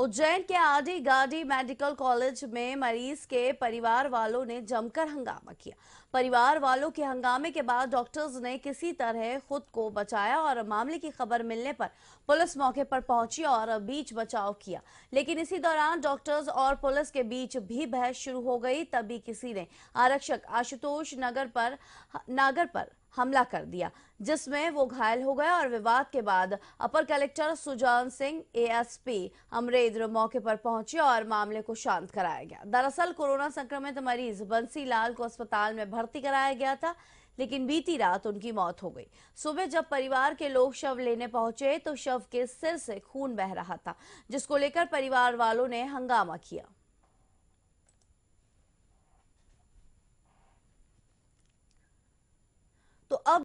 उज्जैन के आदि गाडी मेडिकल कॉलेज में मरीज के परिवार वालों ने जमकर हंगामा किया परिवार वालों के हंगामे के बाद डॉक्टर्स ने किसी तरह खुद को बचाया और मामले की खबर मिलने पर पुलिस मौके पर पहुंची और बीच बचाव किया लेकिन इसी दौरान डॉक्टर्स और पुलिस के बीच भी बहस शुरू हो गई तभी किसी ने आरक्षक आशुतोष नगर पर नागर पर हमला कर दिया जिसमें वो घायल हो गया और विवाद के बाद upper collector Sujan Singh ASP Amarendra मौके पर पहुंचे और मामले को शांत कराया गया दरअसल कोरोना संक्रमित मरीज बंसी लाल को अस्पताल में भर्ती कराया गया था लेकिन बीती रात उनकी मौत हो गई सुबह जब परिवार के लोग शव लेने पहुंचे तो शव के सिर से खून बह रहा था जिसको लेकर परिवार वालों ने हंगामा किया of